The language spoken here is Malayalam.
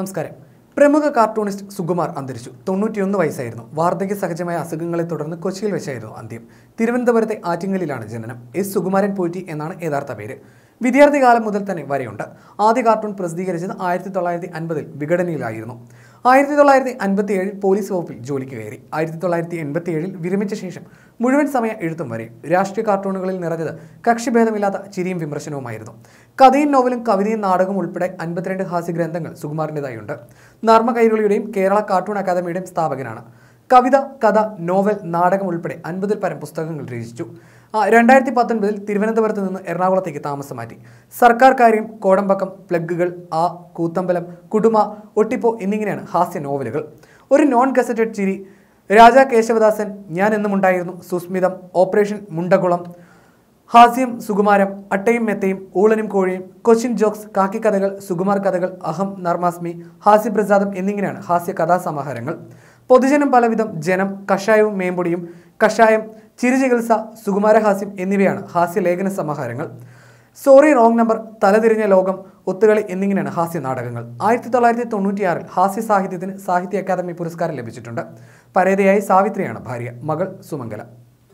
നമസ്കാരം പ്രമുഖ കാർട്ടൂണിസ്റ്റ് സുകുമാർ അന്തരിച്ചു തൊണ്ണൂറ്റിയൊന്ന് വയസ്സായിരുന്നു വാർദ്ധക്യ സഹജമായ അസുഖങ്ങളെ തുടർന്ന് കൊച്ചിയിൽ വെച്ചായിരുന്നു അന്ത്യം തിരുവനന്തപുരത്തെ ആറ്റിങ്ങലിലാണ് ജനനം എസ് സുകുമാരൻ പോറ്റി എന്നാണ് യഥാർത്ഥ പേര് വിദ്യാർത്ഥി കാലം മുതൽ തന്നെ വരെയുണ്ട് ആദ്യ കാർട്ടൂൺ പ്രസിദ്ധീകരിച്ചത് ആയിരത്തി തൊള്ളായിരത്തി അൻപതിൽ വിഘടനയിലായിരുന്നു ആയിരത്തി തൊള്ളായിരത്തി അൻപത്തി ഏഴിൽ പോലീസ് വകുപ്പിൽ ജോലിക്ക് കയറി ആയിരത്തി തൊള്ളായിരത്തി എൺപത്തി ഏഴിൽ വിരമിച്ച ശേഷം മുഴുവൻ സമയം എഴുത്തും വരെ രാഷ്ട്രീയ കാർട്ടൂണുകളിൽ നിറഞ്ഞത് കക്ഷിഭേദമില്ലാത്ത ചിരിയും വിമർശനവുമായിരുന്നു കഥയും നോവലും കവിതയും നാടകവും ഉൾപ്പെടെ അൻപത്തിരണ്ട് ഹാസ്യ ഗ്രന്ഥങ്ങൾ സുകുമാറിൻ്റെതായുണ്ട് നർമ്മ കൈരളിയുടെയും കേരള കാർട്ടൂൺ അക്കാദമിയുടെയും സ്ഥാപകനാണ് കവിത കഥ നോവൽ നാടകം ഉൾപ്പെടെ അൻപതിൽ പരം പുസ്തകങ്ങൾ രചിച്ചു രണ്ടായിരത്തി പത്തൊൻപതിൽ തിരുവനന്തപുരത്ത് നിന്ന് എറണാകുളത്തേക്ക് താമസം മാറ്റി സർക്കാർ കാര്യം കോടമ്പക്കം പ്ലഗുകൾ ആ കൂത്തമ്പലം കുടുമ ഒട്ടിപ്പോ എന്നിങ്ങനെയാണ് ഹാസ്യ നോവലുകൾ ഒരു നോൺ ഗസറ്റഡ് ചിരി രാജാ കേശവദാസൻ ഞാൻ എന്നും ഉണ്ടായിരുന്നു സുസ്മിതം ഓപ്പറേഷൻ മുണ്ടകുളം ഹാസ്യം സുകുമാരം അട്ടയും മെത്തയും ഊളനും കോഴിയും കൊച്ചിൻ ജോക്സ് കാക്കി കഥകൾ സുകുമാർ കഥകൾ അഹം നർമാസ്മി ഹാസ്യപ്രസാദം എന്നിങ്ങനെയാണ് ഹാസ്യ കഥാസമാഹാരങ്ങൾ പൊതുജനം പലവിധം ജനം കഷായവും മേമ്പൊടിയും കഷായം ചിരുചികിത്സ സുകുമാരഹാസ്യം എന്നിവയാണ് ഹാസ്യലേഖന സമാഹാരങ്ങൾ സോറി റോങ് നമ്പർ തലതിരിഞ്ഞ ലോകം ഒത്തുകളി എന്നിങ്ങനെയാണ് ഹാസ്യ നാടകങ്ങൾ ആയിരത്തി തൊള്ളായിരത്തി തൊണ്ണൂറ്റിയാറിൽ ഹാസ്യ സാഹിത്യത്തിന് സാഹിത്യ അക്കാദമി പുരസ്കാരം ലഭിച്ചിട്ടുണ്ട് പരേതയായി സാവിത്രിയാണ് ഭാര്യ മകൾ സുമംഗല